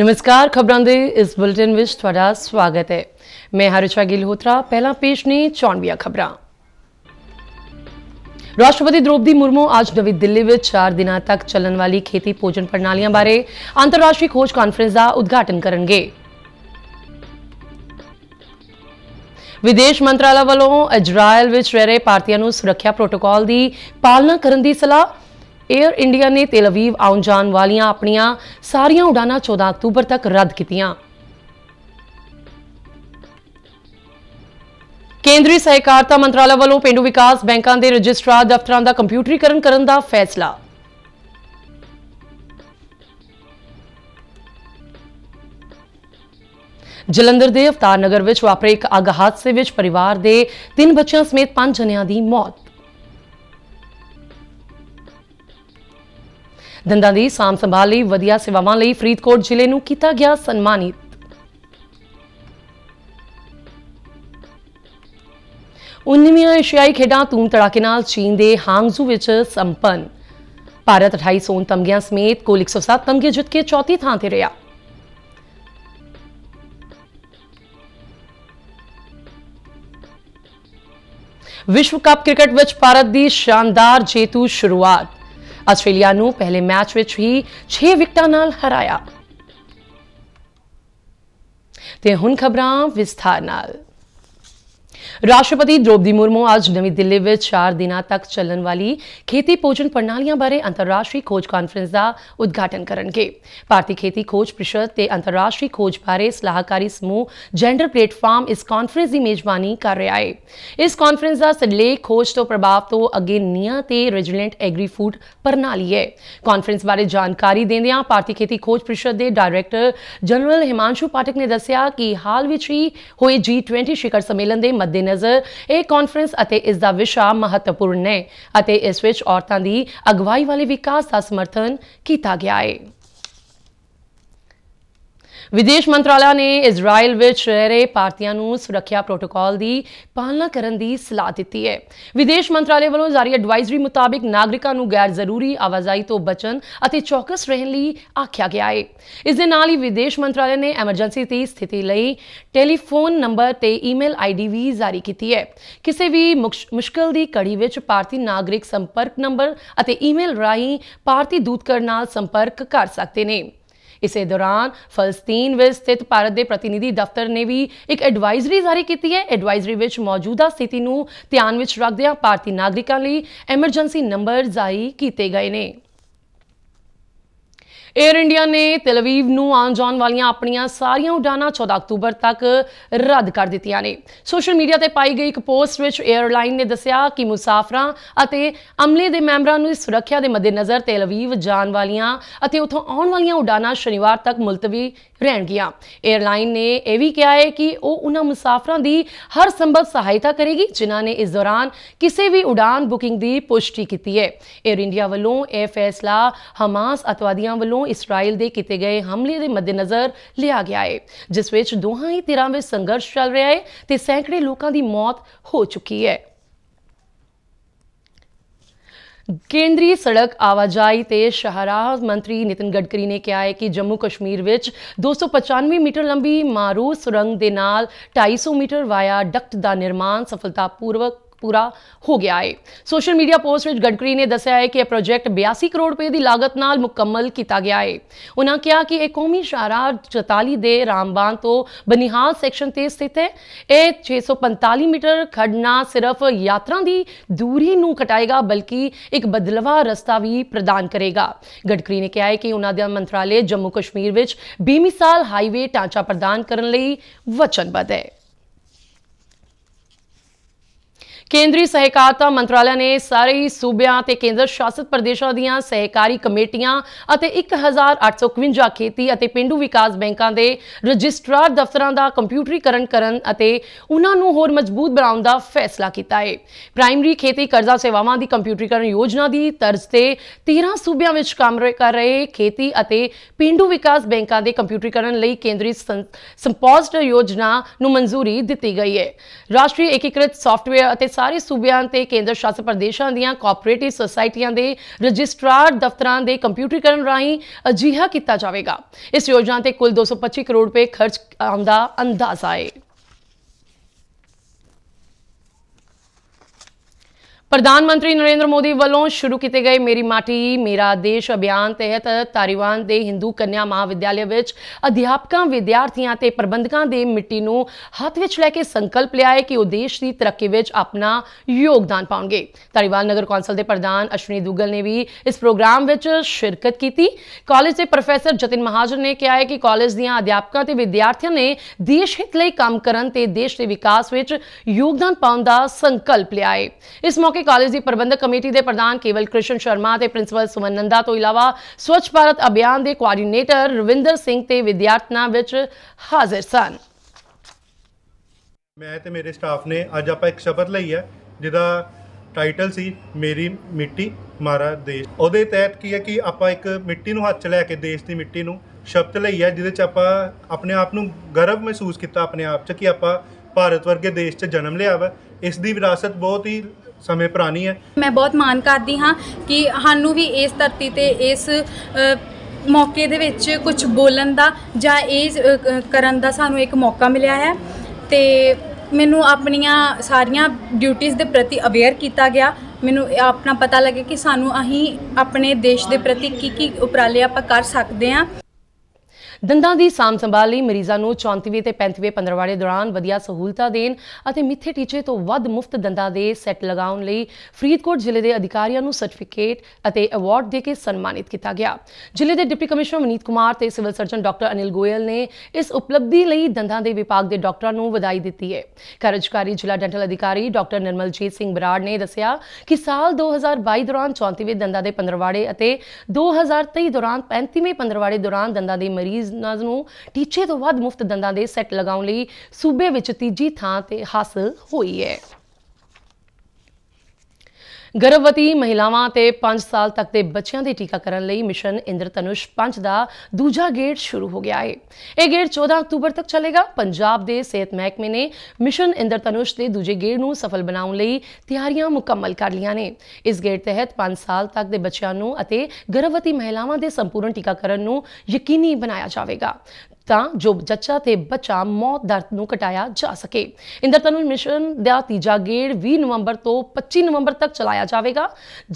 ਨਮਸਕਾਰ ਖਬਰਾਂ ਦੇ ਇਸ ਬੁਲੇਟਿਨ ਵਿੱਚ ਤੁਹਾਡਾ ਸਵਾਗਤ ਹੈ ਮੈਂ ਹਰਿਸ਼ਾ ਹੋਤਰਾ ਪਹਿਲਾਂ ਪੇਸ਼ ਨੇ ਚੌਣਵੀਆਂ ਖਬਰਾਂ ਰਾਸ਼ਟਰਪਤੀ ਦ੍ਰੋਪਦੀ ਮੁਰਮੂ ਅੱਜ नवी ਦਿੱਲੀ ਵਿੱਚ 4 ਦਿਨਾਂ ਤੱਕ ਚੱਲਣ ਵਾਲੀ ਖੇਤੀ ਭੋਜਨ ਪ੍ਰਣਾਲੀਆਂ ਬਾਰੇ ਅੰਤਰਰਾਸ਼ਟਰੀ ਖੋਜ ਕਾਨਫਰੰਸ ਦਾ ਉਦਘਾਟਨ ਕਰਨਗੇ ਵਿਦੇਸ਼ ਮੰਤਰਾਲਾ ਵੱਲੋਂ ਇਜ਼ਰਾਈਲ ਵਿੱਚ ਰਹਿ ਰਹੇ ਭਾਰਤੀਆਂ ਨੂੰ ਸੁਰੱਖਿਆ ਪ੍ਰੋਟੋਕਾਲ ਦੀ ਪਾਲਣਾ ਕਰਨ ਦੀ ਸਲਾਹ ਏਅਰ ਇੰਡੀਆ ਨੇ ਤੇਲ ਅਵੀਵ ਆਉਣ ਜਾਣ ਵਾਲੀਆਂ ਆਪਣੀਆਂ ਸਾਰੀਆਂ ਉਡਾਨਾਂ 14 ਅਕਤੂਬਰ ਤੱਕ ਰੱਦ ਕੀਤੀਆਂ ਕੇਂਦਰੀ ਸਹਿਕਾਰਤਾ ਮੰਤਰਾਲਾ ਵੱਲੋਂ ਪਿੰਡੂ ਵਿਕਾਸ ਬੈਂਕਾਂ ਦੇ ਰਜਿਸਟਰਾਰ ਦਫ਼ਤਰਾਂ ਦਾ ਕੰਪਿਊਟਰੀਕਰਨ ਕਰਨ ਦਾ ਫੈਸਲਾ ਜਲੰਧਰ ਦੇ ਅਵਤਾਰ ਨਗਰ ਵਿੱਚ ਵਾਪਰੇ ਇੱਕ ਅੱਗ ਹਾਦਸੇ ਵਿੱਚ ਪਰਿਵਾਰ ਦੇ ਤਿੰਨ ਬੱਚਿਆਂ ਸਮੇਤ ਪੰਜ ਜਣਿਆਂ ਦੀ ਮੌਤ ਦੰਦਾਂ ਦੀ ਸਾਮ ਸੰਭਾਲ ਲਈ ਵਧੀਆ ਸੇਵਾਵਾਂ ਲਈ ਫਰੀਦਕੋਟ ਜ਼ਿਲ੍ਹੇ ਨੂੰ ਕੀਤਾ ਗਿਆ ਸਨਮਾਨਿਤ ਉਨਵੀਆਂ ਏਸ਼ੀਆਈ ਖੇਡਾਂ ਧੂਮ ਤੜਾਕੇ ਨਾਲ ਚੀਨ ਦੇ ਹਾਂਗਜ਼ੂ ਵਿੱਚ ਸੰਪੰਨ ਭਾਰਤ 28 ਸੋਨ ਤਮਗਿਆਂ ਸਮੇਤ ਕੁੱਲ 107 ਤਮਗੇ ਜਿੱਤ ਕੇ ਚੌਥੀ ਥਾਂ ਤੇ ਰਿਹਾ ਵਿਸ਼ਵ ਕੱਪ ਕ੍ਰਿਕਟ ਵਿੱਚ ਭਾਰਤ ਦੀ ਸ਼ਾਨਦਾਰ ਜੇਤੂ ਸ਼ੁਰੂਆਤ ਆਸਟ੍ਰੇਲੀਆ ਨੂੰ ਪਹਿਲੇ ਮੈਚ ਵਿੱਚ ਹੀ 6 ਵਿਕਟਾਂ ਨਾਲ ਹਰਾਇਆ ਤੇ ਹੁਣ ਖਬਰਾਂ ਵਿਸਥਾਰ ਨਾਲ ਰਾਸ਼ਟਰਪਤੀ ਦ੍ਰੋਪਦੀ ਮੁਰਮੂ ਅੱਜ ਨਵੀਂ ਦਿੱਲੀ ਵਿੱਚ 4 ਦਿਨਾਂ ਤੱਕ ਚੱਲਣ ਵਾਲੀ ਖੇਤੀ ਪੋਜਨ ਪ੍ਰਣਾਲੀਆਂ ਬਾਰੇ ਅੰਤਰਰਾਸ਼ਟਰੀ ਖੋਜ ਕਾਨਫਰੰਸ ਦਾ ਉਦਘਾਟਨ ਕਰਨਗੇ ਭਾਰਤੀ ਖੇਤੀ ਖੋਜ ਪ੍ਰੀਸ਼ਦ ਤੇ ਅੰਤਰਰਾਸ਼ਟਰੀ ਖੋਜ ਬਾਰੇ ਸਲਾਹਕਾਰੀ ਸਮੂਹ ਜੈਂਡਰ ਪਲੇਟਫਾਰਮ ਇਸ ਕਾਨਫਰੰਸ ਦੀ ਮੇਜ਼ਬਾਨੀ ਕਰ ਰਿਹਾ ਹੈ ਇਸ ਕਾਨਫਰੰਸ ਦਾ ਸਿਰਲੇਖ ਖੋਜ ਤੋਂ ਪ੍ਰਭਾਵ ਤੋਂ ਅਗੇ ਨੀਆਂ ਤੇ ਰੈਜੀਲੈਂਟ ਐਗਰੀ ਫੂਡ ਪ੍ਰਣਾਲੀ ਹੈ ਕਾਨਫਰੰਸ ਬਾਰੇ ਜਾਣਕਾਰੀ ਦਿੰਦਿਆਂ ਭਾਰਤੀ ਖੇਤੀ ਖੋਜ ਪ੍ਰੀਸ਼ਦ ਦੇ ਡਾਇਰੈਕਟਰ ਜਨਰਲ ਹਿਮਾਂਸ਼ੂ ਪਾਟਕ ਨੇ ਦੱਸਿਆ ਕਿ ਹਾਲ ਵਿੱਚ ਹੀ ਹੋਏ G20 ਸ਼ਿਖਰ ਸੰਮੇਲਨ ਦੇ ਮੱਦੇਨਜ਼ਰ ਇਹ ਕਾਨਫਰੰਸ ਅਤੇ ਇਸ ਦਾ ਵਿਸ਼ਾ ਮਹੱਤਵਪੂਰਨ ਹੈ ਅਤੇ ਇਸ ਵਿੱਚ ਔਰਤਾਂ ਦੀ ਅਗਵਾਈ ਵਾਲੇ ਵਿਕਾਸ ਦਾ ਸਮਰਥਨ ਕੀਤਾ ਗਿਆ ਹੈ ਵਿਦੇਸ਼ ਮੰਤਰਾਲਾ ਨੇ ਇਜ਼ਰਾਈਲ ਵਿੱਚ ਰਹਿ ਰਹੇ ਭਾਰਤੀਆਂ ਨੂੰ ਸੁਰੱਖਿਆ ਪ੍ਰੋਟੋਕਾਲ ਦੀ ਪਾਲਣਾ ਕਰਨ ਦੀ ਸਲਾਹ ਦਿੱਤੀ ਹੈ ਵਿਦੇਸ਼ ਮੰਤਰਾਲੇ ਵੱਲੋਂ ਜਾਰੀ ਐਡਵਾਈਜ਼ਰੀ ਮੁਤਾਬਕ ਨਾਗਰਿਕਾਂ ਨੂੰ ਗੈਰ ਜ਼ਰੂਰੀ ਆਵਾਜਾਈ ਤੋਂ ਬਚਣ ਅਤੇ ਚੌਕਸ ਰਹਿਣ ਲਈ ਆਖਿਆ ਗਿਆ ਹੈ ਇਸ ਦੇ ਨਾਲ ਹੀ ਵਿਦੇਸ਼ ਮੰਤਰਾਲੇ ਨੇ ਐਮਰਜੈਂਸੀ ਦੀ ਸਥਿਤੀ ਲਈ ਟੈਲੀਫੋਨ ਨੰਬਰ ਤੇ ਈਮੇਲ ਆਈਡੀ ਵੀ ਜਾਰੀ ਕੀਤੀ ਹੈ ਕਿਸੇ ਵੀ ਮੁਸ਼ਕਲ ਦੀ ਕੜੀ ਵਿੱਚ ਭਾਰਤੀ ਨਾਗਰਿਕ ਸੰਪਰਕ ਨੰਬਰ ਅਤੇ ਈਮੇਲ ਰਾਹੀਂ ਭਾਰਤੀ ਦੂਤਕਰ ਨਾਲ ਸੰਪਰਕ ਕਰ ਸਕਦੇ ਨੇ ਇਸੇ ਦੌਰਾਨ ਫਲਸਤੀਨ ਵਿੱਚ ਸਥਿਤ ਭਾਰਤ ਦੇ ਪ੍ਰਤੀਨਿਧੀ ਦਫ਼ਤਰ ਨੇ ਵੀ ਇੱਕ ਐਡਵਾਈਜ਼ਰੀ ਜਾਰੀ ਕੀਤੀ ਹੈ ਐਡਵਾਈਜ਼ਰੀ ਵਿੱਚ ਮੌਜੂਦਾ ਸਥਿਤੀ ਨੂੰ ਧਿਆਨ ਵਿੱਚ ਰੱਖਦਿਆਂ ਭਾਰਤੀ ਨਾਗਰਿਕਾਂ ਲਈ ਐਮਰਜੈਂਸੀ ਨੰਬਰ ਜਾਰੀ ਕੀਤੇ ਗਏ ਨੇ ਏਅਰ ਇੰਡੀਆ ਨੇ ਤਲਵੀਵ ਨੂੰ ਆਉਣ ਜਾਣ ਵਾਲੀਆਂ ਆਪਣੀਆਂ ਸਾਰੀਆਂ ਉਡਾਨਾਂ 14 ਅਕਤੂਬਰ ਤੱਕ ਰੱਦ ਕਰ ਦਿੱਤੀਆਂ ਨੇ ਸੋਸ਼ਲ ਮੀਡੀਆ ਤੇ ਪਾਈ ਗਈ ਇੱਕ ਪੋਸਟ ਵਿੱਚ 에ਅਰਲਾਈਨ ਨੇ ਦੱਸਿਆ ਕਿ ਮੁਸਾਫਰਾਂ ਅਤੇ ਅਮਲੇ ਦੇ ਮੈਂਬਰਾਂ ਨੂੰ ਸੁਰੱਖਿਆ ਦੇ ਮੱਦੇਨਜ਼ਰ ਤਲਵੀਵ ਜਾਣ ਵਾਲੀਆਂ ਅਤੇ ਉੱਥੋਂ ਆਉਣ ਵਾਲੀਆਂ ਉਡਾਨਾਂ ਸ਼ਨੀਵਾਰ ਤੱਕ ਮੁਲਤਵੀ ਰਹਿਣਗੀਆਂ 에ਅਰਲਾਈਨ ਨੇ ਇਹ ਵੀ ਕਿਹਾ ਹੈ ਕਿ ਉਹ ਉਹਨਾਂ ਮੁਸਾਫਰਾਂ ਦੀ ਹਰ ਸੰਭਵ ਸਹਾਇਤਾ ਕਰੇਗੀ ਜਿਨ੍ਹਾਂ ਨੇ ਇਸ ਦੌਰਾਨ ਕਿਸੇ ਵੀ ਉਡਾਨ ਬੁਕਿੰਗ ਦੀ ਪੁਸ਼ਟੀ ਕੀਤੀ ਹੈ 에ਅਰ ਇੰਡੀਆ ਵੱਲੋਂ ਇਹ ਫੈਸਲਾ ਹਮਾਸ ਅਤਵਾਦੀਆਂ ਵੱਲੋਂ ਵੱਲੋਂ ਇਸਰਾਈਲ ਦੇ ਕੀਤੇ ਗਏ ਹਮਲੇ ਦੇ ਮੱਦੇਨਜ਼ਰ ਲਿਆ ਗਿਆ ਹੈ ਜਿਸ ਵਿੱਚ ਦੋਹਾਂ ਹੀ ਧਿਰਾਂ ਵਿੱਚ ਸੰਘਰਸ਼ ਚੱਲ ਰਿਹਾ ਹੈ ਤੇ ਸੈਂਕੜੇ ਲੋਕਾਂ ਦੀ ਮੌਤ ਹੋ ਚੁੱਕੀ ਹੈ ਕੇਂਦਰੀ ਸੜਕ ਆਵਾਜਾਈ ਤੇ ਸ਼ਾਹਰਾਹ ਮੰਤਰੀ ਨਿਤਿਨ ਗਡਕਰੀ ਨੇ ਕਿਹਾ ਹੈ ਕਿ ਜੰਮੂ ਕਸ਼ਮੀਰ ਵਿੱਚ 295 ਮੀਟਰ ਲੰਬੀ ਮਾਰੂ ਸੁਰੰਗ ਦੇ ਨਾਲ 250 ਮੀਟਰ ਵਾਇਆ ਡਕਟ ਦਾ ਨਿਰਮਾਣ ਸਫਲਤਾਪੂਰਵਕ ਪੂਰਾ ਹੋ ਗਿਆ ਹੈ ਸੋਸ਼ਲ ਮੀਡੀਆ ਪੋਸਟ ਵਿੱਚ ਗਡਕਰੀ ਨੇ ਦੱਸਿਆ ਹੈ ਕਿ ਇਹ ਪ੍ਰੋਜੈਕਟ 82 ਕਰੋੜ ਰੁਪਏ ਦੀ ਲਾਗਤ ਨਾਲ ਮੁਕੰਮਲ ਕੀਤਾ ਗਿਆ ਹੈ ਉਹਨਾਂ ਕਿਹਾ ਕਿ ਇਹ ਕੌਮੀ ਸ਼ਾਰਾ 44 ਦੇ ਰਾਮਬਾਨ ਤੋਂ ਬਨਿਹਾਲ ਸੈਕਸ਼ਨ ਤੇ ਸਥਿਤ ਹੈ ਇਹ 645 ਮੀਟਰ ਖੜਨਾ ਸਿਰਫ ਯਾਤਰਾ ਦੀ ਦੂਰੀ ਨੂੰ ਘਟਾਏਗਾ ਬਲਕਿ ਇੱਕ ਬਦਲਵਾ ਰਸਤਾ ਵੀ ਪ੍ਰਦਾਨ ਕਰੇਗਾ ਗਡਕਰੀ ਨੇ ਕਿਹਾ ਹੈ ਕਿ ਉਹਨਾਂ ਦਾ ਮੰਤਰਾਲੇ ਜੰਮੂ ਕਸ਼ਮੀਰ ਵਿੱਚ ਸਾਲ ਹਾਈਵੇ ਟਾਂਚਾ ਪ੍ਰਦਾਨ ਕਰਨ ਲਈ ਵਚਨਬੱਧ ਹੈ ਕੇਂਦਰੀ ਸਹਿਕਾਰਤਾ ਮੰਤਰਾਲਾ ਨੇ ਸਾਰੇ ਸੂਬਿਆਂ ਤੇ ਕੇਂਦਰ ਸ਼ਾਸਿਤ ਪ੍ਰਦੇਸ਼ਾਂ ਦੀਆਂ ਸਹਿਕਾਰੀ ਕਮੇਟੀਆਂ ਅਤੇ 1851 ਖੇਤੀ ਅਤੇ ਪਿੰਡੂ ਵਿਕਾਸ ਬੈਂਕਾਂ ਦੇ ਰਜਿਸਟਰਾਰ ਦਫ਼ਤਰਾਂ ਦਾ ਕੰਪਿਊਟਰੀਕਰਨ ਕਰਨ ਅਤੇ ਉਹਨਾਂ ਨੂੰ ਹੋਰ ਮਜ਼ਬੂਤ ਬਣਾਉਣ ਦਾ ਫੈਸਲਾ ਕੀਤਾ ਹੈ ਪ੍ਰਾਇਮਰੀ ਖੇਤੀ ਕਰਜ਼ਾ ਸੇਵਾਵਾਂ ਦੀ ਕੰਪਿਊਟਰੀਕਰਨ ਯੋਜਨਾ ਦੀ ਤਰਜ਼ ਤੇ 13 ਸੂਬਿਆਂ ਵਿੱਚ ਕੰਮ ਕਰ ਰਹੇ ਖੇਤੀ ਅਤੇ ਪਿੰਡੂ ਵਿਕਾਸ ਬੈਂਕਾਂ ਦੇ ਕੰਪਿਊਟਰੀਕਰਨ ਲਈ ਕੇਂਦਰੀ ਸੰਪੋਜ਼ਡ ਯੋਜਨਾ ਨੂੰ ਮਨਜ਼ੂਰੀ ਦਿੱਤੀ ਗਈ ਹੈ ਰਾਸ਼ਟਰੀ ਏਕੀਕ੍ਰਿਤ ਸੌਫਟਵੇਅਰ ਅਤੇ ਸਾਰੇ ਸੂਬਿਆਂ ਤੇ ਕੇਂਦਰ ਸ਼ਾਸਿਤ ਪ੍ਰਦੇਸ਼ਾਂ ਦੀਆਂ ਕੋਆਪਰੇਟਿਵ ਸੁਸਾਇਟੀਆਂ ਦੇ ਰਜਿਸਟਰਾਰ ਦਫ਼ਤਰਾਂ ਦੇ ਕੰਪਿਊਟਰੀਕਰਨ ਰਾਹੀਂ ਅਜੀਹਾ ਕੀਤਾ ਜਾਵੇਗਾ ਇਸ ਯੋਜਨਾ ਤੇ ਕੁੱਲ 225 ਕਰੋੜ ਰੁਪਏ ਖਰਚ ਆਉਂਦਾ ਅੰਦਾਜ਼ਾ ਹੈ ਪ੍ਰਧਾਨ ਮੰਤਰੀ ਨਰਿੰਦਰ ਮੋਦੀ ਵੱਲੋਂ ਸ਼ੁਰੂ ਕੀਤੇ ਗਏ ਮੇਰੀ ਮਾਟੀ ਮੇਰਾ ਦੇਸ਼ ਅਭਿਆਨ ਤਹਿਤ ਤਾਰੀਵਾਨ ਦੇ ਹਿੰਦੂ ਕੰਨਿਆ ਮਹਾਵਿਦਿਆਲਿਆ ਵਿੱਚ ਅਧਿਆਪਕਾਂ ਵਿਦਿਆਰਥੀਆਂ ਤੇ ਪ੍ਰਬੰਧਕਾਂ ਦੇ ਮਿੱਟੀ ਨੂੰ ਹੱਥ ਵਿੱਚ ਲੈ ਕੇ ਸੰਕਲਪ ਲਿਆ ਹੈ ਕਿ ਉਹ ਦੇਸ਼ ਦੀ ਤਰੱਕੀ ਵਿੱਚ ਆਪਣਾ ਯੋਗਦਾਨ ਪਾਉਣਗੇ ਤਾਰੀਵਾਲ ਨਗਰ ਕੌਂਸਲ ਦੇ ਪ੍ਰਧਾਨ ਅਸ਼ਵਨੀ ਦੁੱਗਲ ਨੇ ਵੀ ਇਸ ਪ੍ਰੋਗਰਾਮ ਵਿੱਚ ਸ਼ਿਰਕਤ ਕੀਤੀ ਕਾਲਜ ਦੇ ਪ੍ਰੋਫੈਸਰ ਜਤਿਨ ਮਹਾਜਨ ਨੇ ਕਿਹਾ ਹੈ ਕਿ ਕਾਲਜ ਦੀਆਂ ਅਧਿਆਪਕਾਂ ਤੇ ਵਿਦਿਆਰਥੀਆਂ ਨੇ ਦੇਸ਼ ਹਿੱਤ ਲਈ ਕੰਮ ਕਰਨ ਤੇ ਦੇਸ਼ ਦੇ ਵਿਕਾਸ ਵਿੱਚ ਯੋਗਦਾਨ ਪਾਉਣ ਦਾ ਸੰਕਲਪ ਲਿਆ ਹੈ ਇਸ ਮੌਕੇ ਕਿ ਕਾਲਜ ਦੀ ਪ੍ਰਬੰਧਕ ਕਮੇਟੀ ਦੇ ਪ੍ਰਧਾਨ ਕੇਵਲ ਕ੍ਰਿਸ਼ਨ ਸ਼ਰਮਾ ਤੇ ਪ੍ਰਿੰਸੀਪਲ ਸੁਮਨ ਨੰਦਾ ਤੋਂ ਇਲਾਵਾ ਸਵੱਛ ਭਾਰਤ ਅਭਿਆਨ ਦੇ ਕੋਆਰਡੀਨੇਟਰ ਰਵਿੰਦਰ ਸਿੰਘ ਤੇ ਵਿਦਿਆਰਥੀਆਂ ਵਿੱਚ ਹਾਜ਼ਰ ਸਨ ਮੈਂ ਤੇ ਮੇਰੇ ਸਟਾਫ ਨੇ ਅੱਜ ਆਪਾਂ ਇੱਕ ਸ਼ਬਦ ਲਈ ਹੈ ਜਿਹਦਾ ਟਾਈਟਲ ਸੀ ਮੇਰੀ ਮਿੱਟੀ ਮਾਰਾ ਦੇਸ਼ ਉਹਦੇ ਤਹਿਤ ਕੀ ਹੈ ਕਿ ਆਪਾਂ ਇੱਕ ਮਿੱਟੀ ਨੂੰ ਹੱਥ ਲੈ ਕੇ ਦੇਸ਼ ਦੀ ਮਿੱਟੀ ਨੂੰ ਸ਼ਬਦ ਲਈ ਹੈ ਜਿਹਦੇ 'ਚ ਆਪਾਂ ਆਪਣੇ ਆਪ ਨੂੰ ਗਰਵ ਮਹਿਸੂਸ ਕੀਤਾ ਆਪਣੇ ਆਪ 'ਚ ਕਿ ਆਪਾਂ ਭਾਰਤ ਵਰਗੇ ਦੇਸ਼ 'ਚ ਜਨਮ ਲਿਆ ਵਾ ਇਸ ਦੀ ਵਿਰਾਸਤ ਬਹੁਤ ਹੀ ਸਮੇਂ ਪੁਰਾਣੀ ਹੈ ਮੈਂ ਬਹੁਤ ਮਾਣ ਕਰਦੀ ਹਾਂ ਕਿ ਸਾਨੂੰ ਵੀ ਇਸ ਧਰਤੀ ਤੇ ਇਸ ਮੌਕੇ ਦੇ ਵਿੱਚ ਕੁਝ ਬੋਲਣ ਦਾ ਜਾਂ ਇਹ ਕਰਨ ਦਾ ਸਾਨੂੰ ਇੱਕ ਮੌਕਾ ਮਿਲਿਆ ਹੈ ਤੇ ਮੈਨੂੰ ਆਪਣੀਆਂ ਸਾਰੀਆਂ ਡਿਊਟੀਆਂ ਦੇ ਪ੍ਰਤੀ ਅਵੇਅਰ ਕੀਤਾ ਗਿਆ ਮੈਨੂੰ ਆਪਣਾ ਪਤਾ ਲੱਗੇ ਕਿ ਸਾਨੂੰ ਅਸੀਂ ਆਪਣੇ ਦੇਸ਼ ਦੇ ਪ੍ਰਤੀ ਕੀ ਕੀ ਉਪਰਾਲੇ ਆਪਾਂ ਕਰ ਸਕਦੇ ਹਾਂ ਦੰਦਾਂ ਦੀ ਸਾਂਭ ਸੰਭਾਲ ਲਈ ਮਰੀਜ਼ਾਂ ਨੂੰ 34ਵੇਂ ਤੇ 35ਵੇਂ ਪੰਦਰਵਾੜੇ ਦੌਰਾਨ ਵਧੀਆ ਸਹੂਲਤਾਂ ਦੇਣ ਅਤੇ ਮਿੱਥੇ ਟੀਚੇ ਤੋਂ ਵੱਧ ਮੁਫਤ ਦੰਦਾਂ ਦੇ ਸੈੱਟ ਲਗਾਉਣ ਲਈ ਫਰੀਦਕੋਟ ਜ਼ਿਲ੍ਹੇ ਦੇ ਅਧਿਕਾਰੀਆਂ ਨੂੰ ਸਰਟੀਫਿਕੇਟ ਅਤੇ ਅਵਾਰਡ ਦੇ ਕੇ ਸਨਮਾਨਿਤ ਕੀਤਾ ਗਿਆ ਜ਼ਿਲ੍ਹੇ ਦੇ ਡਿਪਟੀ ਕਮਿਸ਼ਨਰ ਮਨੀਤ ਕੁਮਾਰ ਤੇ civil surgeon doctor Anil Goyal ਨੇ ਇਸ ਉਪਲਬਧੀ ਲਈ ਦੰਦਾਂ ਦੇ ਵਿਭਾਗ ਦੇ ਡਾਕਟਰਾਂ ਨੂੰ ਵਧਾਈ ਦਿੱਤੀ ਹੈ ਕਾਰਜਕਾਰੀ ਜ਼ਿਲ੍ਹਾ ਡੈਂਟਲ ਅਧਿਕਾਰੀ ਡਾਕਟਰ ਨਿਰਮਲਜੀਤ ਸਿੰਘ ਬਰਾੜ ਨੇ ਦੱਸਿਆ ਕਿ ਸਾਲ 2022 ਦੌਰਾਨ 34ਵੇਂ ਦੰਦਾਂ ਦੇ ਪੰਦਰਵਾੜੇ ਅਤੇ 2023 ਦੌਰਾਨ 35ਵੇਂ ਪੰਦਰਵਾੜੇ ਦੌਰਾਨ ਦੰਦਾਂ ਦੇ ਮਰੀਜ਼ ਮਰੀਜ਼ਾਂ ਨੂੰ ਟੀਚੇ ਤੋਂ ਵੱਧ ਮੁਫਤ ਦੰਦਾਂ ਦੇ ਸੈੱਟ ਲਗਾਉਣ ਲਈ ਸੂਬੇ ਵਿੱਚ ਤੀਜੀ ਥਾਂ ਤੇ ਹਾਸਲ ਹੋਈ ਹੈ ਗਰਭਵਤੀ ਮਹਿਲਾਵਾਂ ਤੇ 5 ਸਾਲ ਤੱਕ ਦੇ ਬੱਚਿਆਂ ਦੇ ਟੀਕਾਕਰਨ ਲਈ ਮਿਸ਼ਨ ਇੰਦਰਤਨੁਸ਼ 5 ਦਾ ਦੂਜਾ ਗੇੜ ਸ਼ੁਰੂ ਹੋ ਗਿਆ ਹੈ ਇਹ ਗੇੜ 14 ਅਕਤੂਬਰ ਤੱਕ ਚੱਲੇਗਾ ਪੰਜਾਬ ਦੇ ਸਿਹਤ ਮਹਿਕਮੇ ਨੇ ਮਿਸ਼ਨ ਇੰਦਰਤਨੁਸ਼ ਦੇ ਦੂਜੇ ਗੇੜ ਨੂੰ ਸਫਲ ਬਣਾਉਣ ਲਈ ਤਿਆਰੀਆਂ ਮੁਕੰਮਲ ਕਰ ਲਈਆਂ ਨੇ ਇਸ ਗੇੜ ਤਹਿਤ 5 ਸਾਲ ਤੱਕ ਦੇ ਬੱਚਿਆਂ ਨੂੰ ਅਤੇ ਗਰਭਵਤੀ ਮਹਿਲਾਵਾਂ ਦੇ ਸੰਪੂਰਨ ਟੀਕਾਕਰਨ ਨੂੰ ਯਕੀਨੀ ਬਣਾਇਆ ਜਾਵੇਗਾ ਤਾਂ ਜੋ ਜੱਚਾ ਤੇ ਬੱਚਾ ਮੌਤ ਦਰ ਨੂੰ ਘਟਾਇਆ ਜਾ ਸਕੇ ਇੰਦਰਤਨੂ ਮਿਸ਼ਨ ਦਾ ਤੀਜਾ ਗੇੜ 20 ਨਵੰਬਰ ਤੋਂ 25 ਨਵੰਬਰ ਤੱਕ ਚਲਾਇਆ ਜਾਵੇਗਾ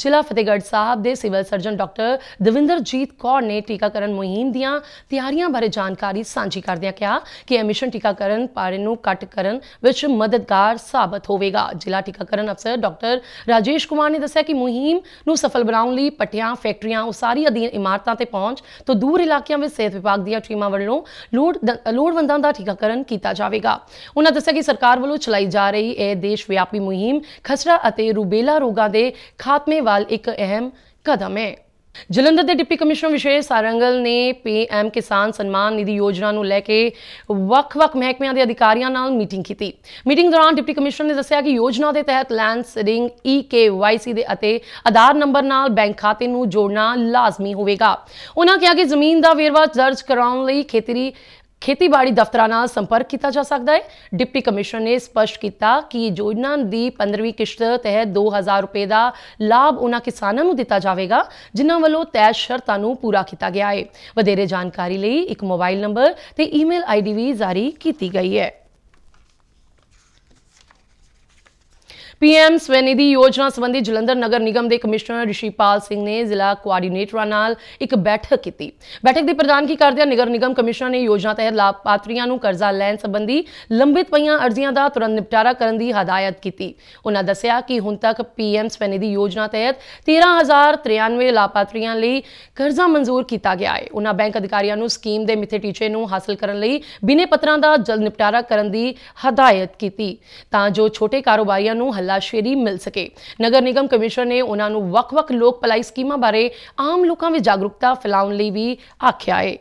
ਜ਼ਿਲ੍ਹਾ ਫਤਿਹਗੜ੍ਹ ਸਾਹਿਬ ਦੇ civil surgeon doctor Davinderjit Kaur ਨੇ ਟੀਕਾਕਰਨ ਮੁਹਿੰਮ ਦੀਆਂ ਤਿਆਰੀਆਂ ਬਾਰੇ ਜਾਣਕਾਰੀ ਸਾਂਝੀ ਕਰਦਿਆਂ ਕਿਹਾ ਕਿ ਇਹ ਮਿਸ਼ਨ ਟੀਕਾਕਰਨ ਪਾਰੇ ਨੂੰ ਕੱਟ ਕਰਨ ਵਿੱਚ ਮਦਦਗਾਰ ਸਾਬਤ ਹੋਵੇਗਾ ਜ਼ਿਲ੍ਹਾ ਟੀਕਾਕਰਨ ਅਫਸਰ ਡਾਕਟਰ ਰਾਜੇਸ਼ ਕੁਮਾਰ ਨੇ ਦੱਸਿਆ ਕਿ ਮੁਹਿੰਮ ਨੂੰ ਸਫਲ ਬਣਾਉਣ ਲਈ ਪਟਿਆਂ ਫੈਕਟਰੀਆਂ ਉਸਾਰੀ ਅਧੀਨ ਇਮਾਰਤਾਂ ਤੇ ਪਹੁੰਚ ਤੋਂ ਦੂਰ ਇਲਾਕਿਆਂ ਵਿੱਚ ਸਿਹਤ ਵਿਭਾਗ ਦੀਆਂ ਟੀਮਾਂ ਵੱਲੋਂ ਲੋੜ ਲੋੜਵੰਦਾਂ ਦਾ ਟੀਕਾਕਰਨ ਕੀਤਾ ਜਾਵੇਗਾ ਉਹਨਾਂ ਦੱਸਿਆ ਕਿ ਸਰਕਾਰ ਵੱਲੋਂ ਚਲਾਈ ਜਾ ਰਹੀ ਇਹ ਦੇਸ਼ ਵਿਆਪੀ ਮੁਹਿੰਮ ਖਸਰਾ ਅਤੇ ਰੂਬੇਲਾ ਰੋਗਾਂ ਦੇ ਖਾਤਮੇ ਵੱਲ ਇੱਕ ਅਹਿਮ ਕਦਮ ਹੈ ਜਲੰਧਰ ਦੇ ਡਿਪਟੀ ਕਮਿਸ਼ਨਰ ਵਿਸ਼ੇਸ਼ ਸਾਰੰਗਲ ਨੇ ਪੀਐਮ ਕਿਸਾਨ ਸਨਮਾਨ ਨਿਧੀ ਯੋਜਨਾ ਨੂੰ ਲੈ ਕੇ ਵੱਖ-ਵੱਖ ਮਹਿਕਮਿਆਂ ਦੇ ਅਧਿਕਾਰੀਆਂ ਨਾਲ ਮੀਟਿੰਗ ਕੀਤੀ ਮੀਟਿੰਗ ਦੌਰਾਨ ਡਿਪਟੀ ਕਮਿਸ਼ਨਰ ਨੇ ਦੱਸਿਆ ਕਿ ਯੋਜਨਾ ਦੇ ਤਹਿਤ ਲੈਂਡ ਸਿਡਿੰਗ ਈਕੇਵਾਈਸੀ ਦੇ ਅਤੇ ਆਧਾਰ ਨੰਬਰ ਨਾਲ ਬੈਂਕ ਖਾਤੇ ਨੂੰ ਜੋੜਨਾ ਲਾਜ਼ਮੀ ਹੋਵੇਗਾ ਉਹਨਾਂ ਕਿਹਾ ਕਿ ਜ਼ਮੀਨ ਦਾ ਵੇਰਵਾ ਦਰਜ ਕਰਾਉਣ ਲਈ ਖੇਤਰੀ ਖੇਤੀਬਾੜੀ ਦਫ਼ਤਰਾਂ ਨਾਲ ਸੰਪਰਕ ਕੀਤਾ ਜਾ ਸਕਦਾ ਹੈ ਡਿਪਟੀ ਕਮਿਸ਼ਨਰ ਨੇ ਸਪਸ਼ਟ ਕੀਤਾ ਕਿ ਯੋਜਨਾ ਦੀ 15ਵੀਂ ਕਿਸ਼ਤ ਤਹਿਤ 2000 ਰੁਪਏ ਦਾ ਲਾਭ ਉਹਨਾਂ ਕਿਸਾਨਾਂ ਨੂੰ ਦਿੱਤਾ ਜਾਵੇਗਾ ਜਿਨ੍ਹਾਂ ਵੱਲੋਂ ਤੈਅ ਸ਼ਰਤਾਂ ਨੂੰ ਪੂਰਾ ਕੀਤਾ ਗਿਆ ਹੈ ਵਧੇਰੇ ਜਾਣਕਾਰੀ ਲਈ ਇੱਕ ਮੋਬਾਈਲ ਨੰਬਰ ਤੇ ਈਮੇਲ ਆਈਡੀ ਵੀ ਜਾਰੀ ਕੀਤੀ ਗਈ ਹੈ ਪੀਐਮ ਸਵੈਨਿਧੀ ਯੋਜਨਾ ਸੰਬੰਧੀ ਜਲੰਧਰ ਨਗਰ ਨਿਗਮ ਦੇ ਕਮਿਸ਼ਨਰ ਰਿਸ਼ੀਪਾਲ ਸਿੰਘ ਨੇ ਜ਼ਿਲ੍ਹਾ ਕੋਆਰਡੀਨੇਟਰਾਂ ਨਾਲ ਇੱਕ ਬੈਠਕ ਕੀਤੀ ਬੈਠਕ ਦੀ ਪ੍ਰਧਾਨਗੀ ਕਰਦਿਆਂ ਨਗਰ ਨਿਗਮ ਕਮਿਸ਼ਨਰ ਨੇ ਯੋਜਨਾ ਤਹਿਤ ਲਾਭਪਾਤਰੀਆਂ ਨੂੰ ਕਰਜ਼ਾ ਲੈਣ ਸੰਬੰਧੀ ਲੰਬਿਤ ਪਈਆਂ ਅਰਜ਼ੀਆਂ ਦਾ ਤੁਰੰਤ ਨਿਪਟਾਰਾ ਕਰਨ ਦੀ ਹਦਾਇਤ ਕੀਤੀ ਉਹਨਾਂ ਦੱਸਿਆ ਕਿ ਹੁਣ ਤੱਕ ਪੀਐਮ ਸਵੈਨਿਧੀ ਯੋਜਨਾ ਤਹਿਤ 13093 ਲਾਭਪਾਤਰੀਆਂ ਲਈ ਕਰਜ਼ਾ ਮਨਜ਼ੂਰ ਕੀਤਾ ਗਿਆ ਹੈ ਉਹਨਾਂ ਬੈਂਕ ਅਧਿਕਾਰੀਆਂ ਨੂੰ ਸਕੀਮ ਦੇ ਮਿੱਥੇ ਟੀਚੇ ਨੂੰ ਹਾਸਲ ਕਰਨ ਲਈ ਬਿਨੇ ਪੱਤਰਾਂ ਦਾ ਜਲ ਨਿਪਟਾਰਾ ਕਰਨ ਦੀ ਹਦਾਇਤ ਕੀਤੀ ਤਾਂ ਜੋ ਛੋਟੇ ਕਾਰੋਬਾਰੀਆਂ ਨੂੰ ਸ਼ੇਰੀ ਮਿਲ ਸਕੇ ਨਗਰ ਨਿਗਮ ਕਮਿਸ਼ਨਰ ਨੇ ਉਹਨਾਂ ਨੂੰ ਵੱਖ-ਵੱਖ ਲੋਕ ਭਲਾਈ ਸਕੀਮਾਂ ਬਾਰੇ ਆਮ ਲੋਕਾਂ ਵਿੱਚ ਜਾਗਰੂਕਤਾ ਫੈਲਾਉਣ ਲਈ ਵੀ ਆਖਿਆ ਹੈ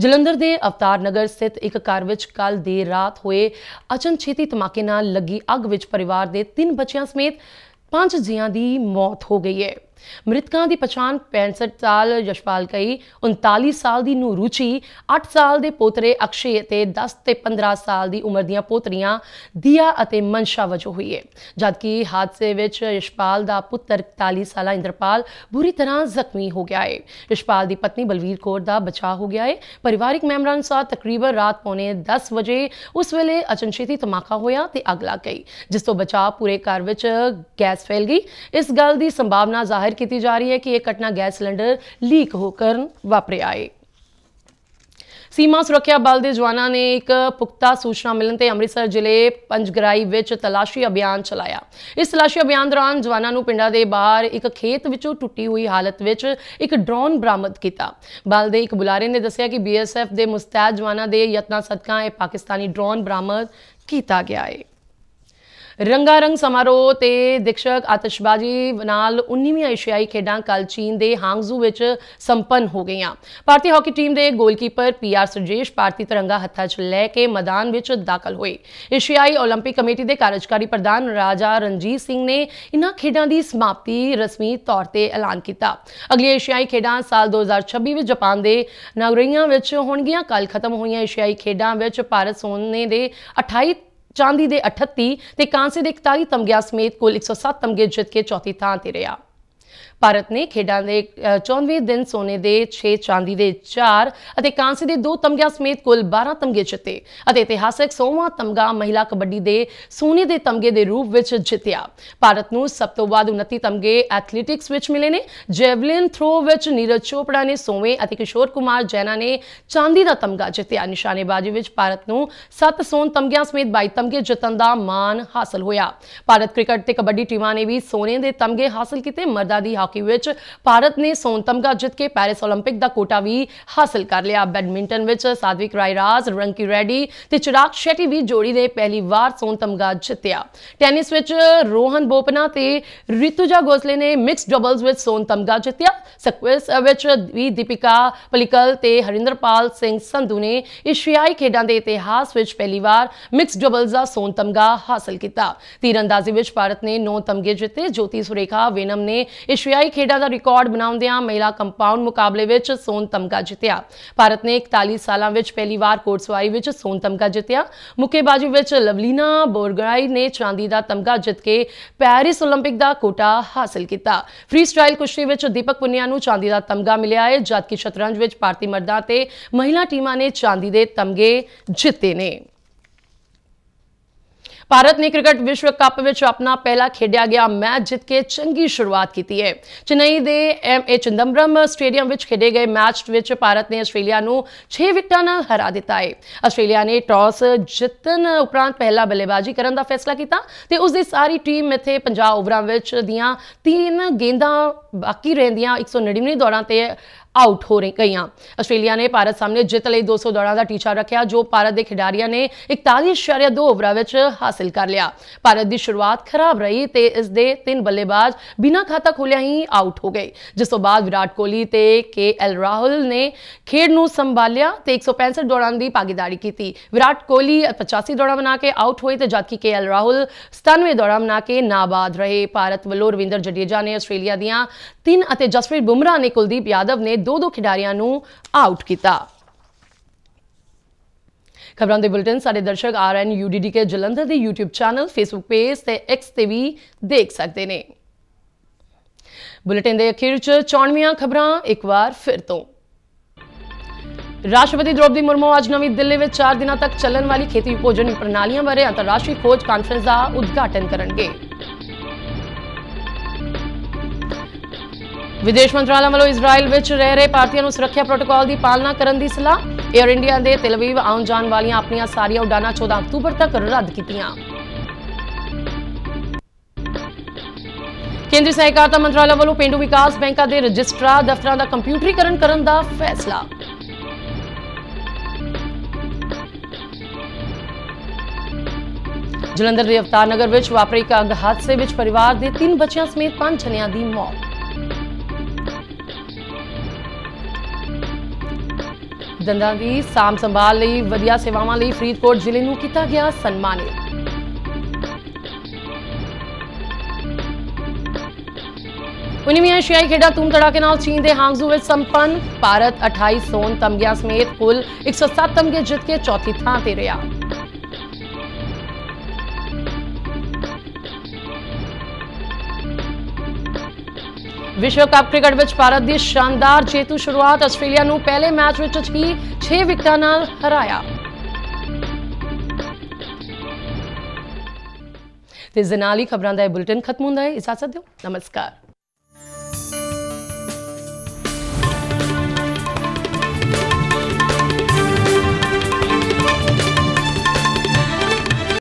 ਜਲੰਧਰ ਦੇ ਅਵਤਾਰ ਨਗਰ ਸਥਿਤ ਇੱਕ ਘਰ ਵਿੱਚ ਕੱਲ ਦੇਰ ਰਾਤ ਹੋਏ ਅਚਨਚੇਤੀ ਧਮਾਕੇ ਨਾਲ ਲੱਗੀ ਅੱਗ ਵਿੱਚ ਪਰਿਵਾਰ ਦੇ 3 ਬੱਚਿਆਂ ਸਮੇਤ 5 ਜੀਆਂ ਦੀ ਮੌਤ ਹੋ ਗਈ ਹੈ ਮ੍ਰਿਤਕਾਂ ਦੀ ਪਛਾਣ 65 ਸਾਲ ਯਸ਼ਪਾਲ ਕਈ 39 ਸਾਲ ਦੀ ਨੂਰੂਚੀ 8 ਸਾਲ ਦੇ ਪੋਤਰੇ ਅਕਸ਼ੇ ਅਤੇ 10 ਤੇ 15 ਸਾਲ ਦੀ ਉਮਰ ਦੀਆਂ ਪੋਤਰੀਆਂ ਦੀਆ ਅਤੇ ਮਨਸ਼ਾ ਵਜੋਂ ਹੋਈ ਹੈ ਜਦਕਿ ਹਾਦਸੇ ਵਿੱਚ ਯਸ਼ਪਾਲ ਦਾ ਪੁੱਤਰ 41 ਸਾਲਾ ਇੰਦਰਪਾਲ ਬੁਰੀ ਤਰ੍ਹਾਂ ਜ਼ਖਮੀ ਹੋ ਗਿਆ ਹੈ ਯਸ਼ਪਾਲ ਦੀ ਪਤਨੀ ਬਲਵੀਰ ਕੌਰ ਦਾ ਬਚਾਅ ਹੋ ਗਿਆ ਹੈ ਪਰਿਵਾਰਿਕ ਮੈਂਬਰਾਂ ਅਨੁਸਾਰ ਤਕਰੀਬਨ ਰਾਤ ਪੌਣੇ 10 ਵਜੇ ਉਸ ਵੇਲੇ ਅਚਨਚੇਤੀ ਧਮਾਕਾ ਹੋਇਆ ਤੇ ਅਗਲਾ ਗਈ ਜਿਸ ਤੋਂ ਬਚਾਅ ਪੂਰੇ ਘਰ ਵਿੱਚ ਗੈਸ ਫੈਲ ਗਈ ਇਸ ਗੱਲ ਦੀ ਸੰਭਾਵਨਾ ਜ਼ਾਹਿਰ ਸ਼ਿਕਾਇਤ ਕੀਤੀ ਜਾ ਰਹੀ ਹੈ ਕਿ ਇਹ ਘਟਨਾ ਗੈਸ ਸਿਲੰਡਰ ਲੀਕ ਹੋ ਕਰਨ ਵਾਪਰਿਆ ਹੈ ਸੀਮਾ ਸੁਰੱਖਿਆ ਬਲ ਦੇ ਜਵਾਨਾਂ ਨੇ ਇੱਕ ਪੁਖਤਾ ਸੂਚਨਾ ਮਿਲਣ ਤੇ ਅੰਮ੍ਰਿਤਸਰ ਜ਼ਿਲ੍ਹੇ ਪੰਜਗਰਾਈ ਵਿੱਚ ਤਲਾਸ਼ੀ ਅਭਿਆਨ ਚਲਾਇਆ ਇਸ ਤਲਾਸ਼ੀ ਅਭਿਆਨ ਦੌਰਾਨ ਜਵਾਨਾਂ ਨੂੰ ਪਿੰਡਾਂ ਦੇ ਬਾਹਰ ਇੱਕ ਖੇਤ ਵਿੱਚੋਂ ਟੁੱਟੀ ਹੋਈ ਹਾਲਤ ਵਿੱਚ ਇੱਕ ਡਰੋਨ ਬਰਾਮਦ ਕੀਤਾ ਬਲ ਦੇ ਇੱਕ ਬੁਲਾਰੇ ਨੇ ਦੱਸਿਆ ਕਿ ਬੀਐਸਐਫ ਦੇ ਮੁਸਤੈਦ ਜਵਾਨਾਂ ਦੇ ਯਤਨਾਂ ਸਦਕਾ ਇਹ ਪਾਕਿਸਤਾਨੀ ਡਰੋਨ ਬਰਾਮਦ ਕੀਤਾ ਗਿਆ ਹੈ ਰੰਗਾਰੰਗ ਸਮਾਰੋਹ ਤੇ ਦਿਕਸ਼ਕ ਆਤਿਸ਼ਬਾਜ਼ੀ ਨਾਲ 19ਵੀਂ ਏਸ਼ੀਆਈ ਖੇਡਾਂ ਕੱਲ ਚੀਨ ਦੇ ਹਾਂਗਜ਼ੂ ਵਿੱਚ ਸੰਪੰਨ ਹੋ ਗਈਆਂ ਭਾਰਤੀ ਹਾਕੀ ਟੀਮ ਦੇ ਗੋਲਕੀਪਰ ਪੀਆਰ ਸਰਜੇਸ਼ ਭਾਰਤੀ ਤਿਰੰਗਾ ਹੱਥਾਂ 'ਚ ਲੈ ਕੇ ਮੈਦਾਨ ਵਿੱਚ ਦਾਖਲ ਹੋਏ ਏਸ਼ੀਆਈ 올림픽 ਕਮੇਟੀ ਦੇ ਕਾਰਜਕਾਰੀ ਪ੍ਰਧਾਨ ਰਾਜਾ ਰਣਜੀਤ ਸਿੰਘ ਨੇ ਇਨ੍ਹਾਂ ਖੇਡਾਂ ਦੀ ਸਮਾਪਤੀ ਰਸਮੀ ਤੌਰ ਤੇ ਐਲਾਨ ਕੀਤਾ ਅਗਲੀ ਏਸ਼ੀਆਈ ਖੇਡਾਂ ਸਾਲ 2026 ਵਿੱਚ ਜਾਪਾਨ ਦੇ ਨਾਗਰੀਆਂ ਵਿੱਚ ਹੋਣਗੀਆਂ ਕੱਲ ਖਤਮ ਹੋਈਆਂ ਏਸ਼ੀਆਈ ਖੇਡਾਂ ਵਿੱਚ ਭਾਰਤ ਸੋਨੇ ਦੇ 28 ਚਾਂਦੀ ਦੇ 38 ਤੇ ਕਾਂਸੇ ਦੇ 41 ਤਮਗਿਆਂ ਸਮੇਤ ਕੁੱਲ 107 ਤਮਗੇ ਜਿੱਤ ਕੇ ਚੌਥੀ ਥਾਂ ਤੇ ਰਿਹਾ ਭਾਰਤ ਨੇ ਖੇਡਾਂ ਦੇ 24 ਦਿਨ ਸੋਨੇ ਦੇ 6 ਚਾਂਦੀ ਦੇ 4 ਅਤੇ ਕਾਂਸੇ ਦੇ 2 ਤਮਗਿਆਂ ਸਮੇਤ ਕੁੱਲ 12 ਤਮਗੇ ਜਿੱਤੇ ਅਤੇ ਇਤਿਹਾਸਕ 100ਵਾਂ ਤਮਗਾ ਮਹਿਲਾ ਕਬੱਡੀ ਦੇ ਸੋਨੇ ਦੇ ਤਮਗੇ ਦੇ ਰੂਪ ਵਿੱਚ ਜਿੱਤਿਆ ਭਾਰਤ ਨੂੰ ਸਭ ਤੋਂ ਵੱਧ 29 ਤਮਗੇ ਐਥਲੈਟਿਕਸ ਵਿੱਚ ਮਿਲੇ ਨੇ ਜੈਵਲਿਨ ਥਰੋ ਵਿੱਚ ਨੀਰਜ ਚੋਪੜਾ ਨੇ ਸੋਵੇਂ ਅਤੇ ਕਿਸ਼ੋਰ ਕੁਮਾਰ ਜੈਨਾ ਨੇ ਚਾਂਦੀ ਦਾ ਤਮਗਾ ਜਿੱਤਿਆ ਨਿਸ਼ਾਨੇਬਾਜ਼ੀ ਵਿੱਚ ਭਾਰਤ ਨੂੰ 7 ਸੋਨ ਤਮਗਿਆਂ ਸਮੇਤ 22 ਤਮਗੇ ਜਿੱਤਣ ਦਾ ਮਾਣ ਹਾਸਲ ਹੋਇਆ ਭਾਰਤ ਕ੍ਰਿਕਟ ਤੇ ਕਬੱਡੀ ਟੀਮਾਂ ਨੇ ਵੀ ਸੋਨੇ ਦੇ ਤਮਗੇ ਹਾਸਲ ਕੀਤੇ ਮਰਦਾਂ ਦੀ ਹਾਕੀ ਹਾਕੀ ਵਿੱਚ ਭਾਰਤ ਨੇ ਸੋਨ ਤਮਗਾ ਜਿੱਤ ਕੇ ਪੈਰਿਸ 올림픽 ਦਾ ਕੋਟਾ ਵੀ ਹਾਸਲ ਕਰ ਲਿਆ ਬੈਡਮਿੰਟਨ ਵਿੱਚ ਸਾਧਵਿਕ ਰਾਇਰਾਜ ਰੰਕੀ ਰੈਡੀ ਤੇ ਚਿਰਾਗ ਸ਼ੈਟੀ ਵੀ ਜੋੜੀ ਨੇ ਪਹਿਲੀ ਵਾਰ ਸੋਨ ਤਮਗਾ ਜਿੱਤਿਆ ਟੈਨਿਸ ਵਿੱਚ ਰੋਹਨ ਬੋਪਨਾ ਤੇ ਰਿਤੂਜਾ ਗੋਸਲੇ ਨੇ ਮਿਕਸ ਡਬਲਸ ਵਿੱਚ ਸੋਨ ਤਮਗਾ ਜਿੱਤਿਆ ਸਕਵਿਸ ਵਿੱਚ ਵੀ ਦੀਪਿਕਾ ਪਲਿਕਲ ਤੇ ਹਰਿੰਦਰਪਾਲ ਸਿੰਘ ਸੰਧੂ ਨੇ ਏਸ਼ੀਆਈ ਖੇਡਾਂ ਦੇ ਇਤਿਹਾਸ ਵਿੱਚ ਪਹਿਲੀ ਵਾਰ ਮਿਕਸ ਡਬਲਸ ਦਾ ਸੋਨ ਤਮਗਾ ਹਾਸਲ ਕੀਤਾ ਤੀਰੰਦਾਜ਼ੀ ਵਿੱਚ ਭਾਰਤ ਨੇ 9 ਤਮਗੇ ਜਿੱਤੇ ਜੋਤੀ ਸੁਰੇਖਾ ਵੇਨਮ ਨੇ ਏਸ਼ੀਆ ਏਸ਼ਿਆਈ ਖੇਡਾਂ ਦਾ ਰਿਕਾਰਡ ਬਣਾਉਂਦਿਆਂ ਮਹਿਲਾ ਕੰਪਾਊਂਡ ਮੁਕਾਬਲੇ ਵਿੱਚ ਸੋਨ ਤਮਗਾ ਜਿੱਤਿਆ ਭਾਰਤ ਨੇ 41 ਸਾਲਾਂ ਵਿੱਚ ਪਹਿਲੀ ਵਾਰ ਕੋਟਸਵਾਈ ਵਿੱਚ ਸੋਨ ਤਮਗਾ ਜਿੱਤਿਆ ਮੁੱਕੇਬਾਜ਼ੀ ਵਿੱਚ ਲਵਲੀਨਾ ਬੋਰਗਰਾਈ ਨੇ ਚਾਂਦੀ ਦਾ ਤਮਗਾ ਜਿੱਤ ਕੇ ਪੈਰਿਸ 올림픽 ਦਾ ਕੋਟਾ ਹਾਸਲ ਕੀਤਾ ਫ੍ਰੀ ਸਟਾਈਲ ਕੁਸ਼ਤੀ ਵਿੱਚ ਦੀਪਕ ਪੁਨੀਆ ਨੂੰ ਚਾਂਦੀ ਦਾ ਤਮਗਾ ਮਿਲਿਆ ਹੈ ਜਦਕਿ ਸ਼ਤਰੰਜ ਵਿੱਚ ਭਾਰਤੀ ਮਰਦਾਂ ਤੇ ਮਹਿਲਾ ਟੀਮਾਂ ਨੇ ਚਾਂਦੀ ਦੇ ਤਮਗੇ ਜਿੱਤੇ ਨੇ ਭਾਰਤ ਨੇ ਕ੍ਰਿਕਟ ਵਿਸ਼ਵ ਕੱਪ ਵਿੱਚ ਆਪਣਾ ਪਹਿਲਾ ਖੇਡਿਆ ਗਿਆ ਮੈਚ ਜਿੱਤ ਕੇ ਚੰਗੀ ਸ਼ੁਰੂਆਤ ਕੀਤੀ ਹੈ ਚੇਨਈ ਦੇ ਐਮ ਐ ਚਿੰਦੰਬਰਮ ਸਟੇਡੀਅਮ ਵਿੱਚ ਖੇਡੇ ਗਏ ਮੈਚ ਵਿੱਚ ਭਾਰਤ ਨੇ ਆਸਟ੍ਰੇਲੀਆ ਨੂੰ 6 ਵਿਕਟਾਂ ਨਾਲ ਹਰਾ ਦਿੱਤਾ ਹੈ ਆਸਟ੍ਰੇਲੀਆ ਨੇ ਟਾਸ ਜਿੱਤਣ ਉਪਰੰਤ ਪਹਿਲਾ ਬੱਲੇਬਾਜ਼ੀ ਕਰਨ ਦਾ ਫੈਸਲਾ ਕੀਤਾ ਤੇ ਉਸ ਦੀ ਸਾਰੀ ਟੀਮ ਇੱਥੇ 50 ਓਵਰਾਂ ਵਿੱਚ ਦੀਆਂ 3 ਗੇਂਦਾਂ ਬਾਕੀ ਰਹਿੰਦੀਆਂ 199 ਦੌੜਾਂ ਤੇ ਆਊਟ ਹੋ ਰਹੀ ਗਈਆਂ ਆਸਟ੍ਰੇਲੀਆ ਨੇ ਭਾਰਤ ਸਾਹਮਣੇ ਜਿੱਤ ਲਈ 200 ਦੌੜਾਂ ਦਾ ਟੀਚਾ ਰੱਖਿਆ ਜੋ ਭਾਰਤ ਦੇ ਖਿਡਾਰੀਆਂ ਨੇ 41.2 ਓਵਰਾਂ ਵਿੱਚ ਹਾਸਲ ਕਰ ਲਿਆ ਭਾਰਤ ਦੀ ਸ਼ੁਰੂਆਤ ਖਰਾਬ ਰਹੀ ਤੇ ਇਸ ਦੇ ਤਿੰਨ ਬੱਲੇਬਾਜ਼ ਬਿਨਾਂ ਖਾਤਾ ਖੋਲਿਆ ਹੀ ਆਊਟ ਹੋ ਗਏ ਜਿਸ ਤੋਂ ਬਾਅਦ ਵਿਰਾਟ ਕੋਹਲੀ ਤੇ ਕੇ ਐਲ ਰਾਹੁਲ ਨੇ ਖੇਡ ਨੂੰ ਸੰਭਾਲਿਆ ਤੇ 165 ਦੌੜਾਂ ਦੀ ਭਾਗੀਦਾਰੀ ਕੀਤੀ ਵਿਰਾਟ ਕੋਹਲੀ 85 ਦੌੜਾਂ ਬਣਾ ਕੇ ਆਊਟ ਹੋਏ ਤੇ ਜਦਕਿ ਕੇ ਐਲ ਰਾਹੁਲ 97 ਦੌੜਾਂ ਬਣਾ ਕੇ ਨਾਬਾਦ ਰਹੇ ਭਾਰਤ ਵੱਲੋਂ ਰਵਿੰਦਰ ਜਡੇਜਾ ਨੇ ਆਸਟ੍ਰੇਲੀਆ ਦੀਆਂ ਤਿੰਨ ਅਤੇ ਜਸਪ੍ਰੀਤ ਬੁਮਰਾਹ ਨੇ ਕੁਲਦੀਪ ਯਾਦਵ ਨੇ ਦੋ ਦੋ ਖਿਡਾਰੀਆਂ ਨੂੰ ਆਊਟ ਕੀਤਾ ਖਬਰਾਂ ਦੇ ਬੁਲੇਟਿਨ ਸਾਡੇ ਦਰਸ਼ਕ ਆਰਐਨ ਕੇ ਜਲੰਧਰ ਦੇ YouTube ਚੈਨਲ Facebook ਪੇਜ ਤੇ X ਤੇ ਵੀ ਦੇਖ ਸਕਦੇ ਨੇ ਬੁਲੇਟਿਨ ਦੇ ਅਖੀਰ ਚ ਚੌਣਵੀਆਂ ਖਬਰਾਂ ਇੱਕ ਵਾਰ ਫਿਰ ਤੋਂ ਰਾਸ਼ਟਰਪਤੀ ਦ੍ਰੋਪਦੀ ਮੁਰਮੂ ਅੱਜ ਨਵੀਂ ਦਿੱਲੀ ਵਿੱਚ 4 ਦਿਨਾਂ ਤੱਕ ਚੱਲਣ ਵਾਲੀ ਖੇਤੀ ਭੋਜਨ ਪ੍ਰਣਾਲੀਆਂ ਬਾਰੇ ਅੰਤਰਰਾਸ਼ਟਰੀ ਖੋਜ ਕਾਨਫਰੰਸ ਦਾ ਉਦਘਾਟਨ ਕਰਨਗੇ ਵਿਦੇਸ਼ ਮੰਤਰਾਲਾ ਵੱਲੋਂ ਇਜ਼ਰਾਈਲ ਵਿੱਚ ਰਹਿ ਰਹੇ ਭਾਰਤੀਆਂ ਨੂੰ ਸੁਰੱਖਿਆ ਪ੍ਰੋਟੋਕਾਲ ਦੀ ਪਾਲਣਾ ਕਰਨ ਦੀ ਸਲਾਹ 에ਅਰ ਇੰਡੀਆ ਦੇ ਤਲਵੀਵ ਆਉਣ ਜਾਣ ਵਾਲੀਆਂ ਆਪਣੀਆਂ ਸਾਰੀਆਂ ਉਡਾਨਾਂ 14 ਅਕਤੂਬਰ ਤੱਕ ਰੱਦ ਕੀਤੀਆਂ ਕੇਂਦਰੀ ਸਹਿਕਾਰਤਾ ਮੰਤਰਾਲਾ ਵੱਲੋਂ ਪਿੰਡੂ ਵਿਕਾਸ ਬੈਂਕਾਂ ਦੇ ਰਜਿਸਟਰਾ ਦਫ਼ਤਰਾਂ ਦਾ ਕੰਪਿਊਟਰੀਕਰਨ ਕਰਨ ਦਾ ਫੈਸਲਾ ਜਲੰਧਰ ਦੇ ਅਵਤਾਰ ਨਗਰ ਵਿੱਚ ਵਾਪਰੇ ਇੱਕ ਹਾਦਸੇ ਵਿੱਚ ਪਰਿਵਾਰ ਦੇ 3 ਬੱਚਿਆਂ ਸਮੇਤ 5 ਜਣਿਆਂ ਦੀ ਮੌਤ ਦੰਦਾਂ ਦੀ ਸਾਮ ਸੰਭਾਲ ਲਈ ਵਧੀਆ ਸੇਵਾਵਾਂ ਲਈ ਫਰੀਦਕੋਟ ਜ਼ਿਲ੍ਹੇ ਨੂੰ ਕੀਤਾ ਗਿਆ ਸਨਮਾਨਿਤ ਸ਼ਿਆਈ ਖੇਡਾ ਤੂੰ ਤੜਾ ਕੇ ਨਾਲ ਚੀਨ ਦੇ ਹਾਂਗਜ਼ੂ ਵਿੱਚ ਸੰਪੰਨ ਭਾਰਤ 28 ਸੋਨ ਤਮਗਿਆ ਸਮੇਤ ਕੁੱਲ 107 ਤਮਗੇ ਜਿੱਤ ਕੇ ਚੌਥੀ ਥਾਂ ਤੇ ਰਿਹਾ ਵਿਸ਼ਵ ਕੱਪ ਕ੍ਰਿਕਟ ਵਿੱਚ ਭਾਰਤ ਦੀ ਸ਼ਾਨਦਾਰ ਜੇਤੂ ਸ਼ੁਰੂਆਤ ਆਸਟ੍ਰੇਲੀਆ ਨੂੰ ਪਹਿਲੇ ਮੈਚ ਵਿੱਚ ਹੀ 6 ਵਿਕਟਾਂ ਨਾਲ ਹਰਾਇਆ ਤੇ ਜ਼ਨਾਲੀ ਖਬਰਾਂ ਦਾ ਇਹ ਬੁਲੇਟਿਨ ਖਤਮ ਹੁੰਦਾ ਹੈ ਇਜਾਜ਼ਤ ਦਿਓ ਨਮਸਕਾਰ